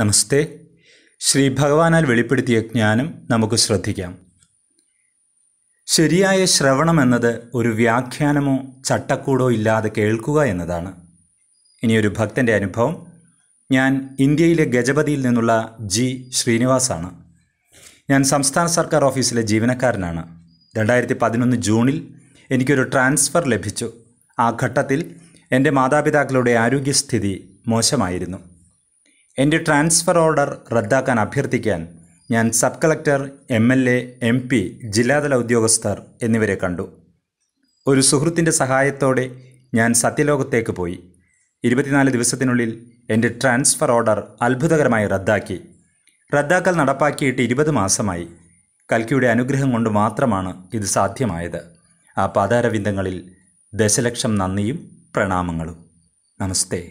നമസ്തേ ശ്രീ ഭഗവാനാൽ വെളിപ്പെടുത്തിയ ജ്ഞാനം നമുക്ക് ശ്രദ്ധിക്കാം ശരിയായ ശ്രവണം എന്നത് ഒരു വ്യാഖ്യാനമോ ചട്ടക്കൂടോ ഇല്ലാതെ കേൾക്കുക എന്നതാണ് ഇനിയൊരു ഭക്തൻ്റെ അനുഭവം ഞാൻ ഇന്ത്യയിലെ ഗജപതിയിൽ നിന്നുള്ള ജി ശ്രീനിവാസാണ് ഞാൻ സംസ്ഥാന സർക്കാർ ഓഫീസിലെ ജീവനക്കാരനാണ് രണ്ടായിരത്തി പതിനൊന്ന് ജൂണിൽ എനിക്കൊരു ട്രാൻസ്ഫർ ലഭിച്ചു ആ ഘട്ടത്തിൽ എൻ്റെ മാതാപിതാക്കളുടെ ആരോഗ്യസ്ഥിതി മോശമായിരുന്നു എൻ്റെ ട്രാൻസ്ഫർ ഓർഡർ റദ്ദാക്കാൻ അഭ്യർത്ഥിക്കാൻ ഞാൻ sub collector M L A M P ജില്ലാതല ഉദ്യോഗസ്ഥർ എന്നിവരെ കണ്ടു ഒരു സുഹൃത്തിൻ്റെ സഹായത്തോടെ ഞാൻ സത്യലോകത്തേക്ക് പോയി ഇരുപത്തിനാല് ദിവസത്തിനുള്ളിൽ എൻ്റെ ട്രാൻസ്ഫർ ഓർഡർ അത്ഭുതകരമായി റദ്ദാക്കി റദ്ദാക്കൽ നടപ്പാക്കിയിട്ട് ഇരുപത് മാസമായി കൽക്കിയുടെ അനുഗ്രഹം കൊണ്ട് മാത്രമാണ് ഇത് സാധ്യമായത് ആ പാതാരവിന്ദങ്ങളിൽ ദശലക്ഷം നന്ദിയും പ്രണാമങ്ങളും നമസ്തേ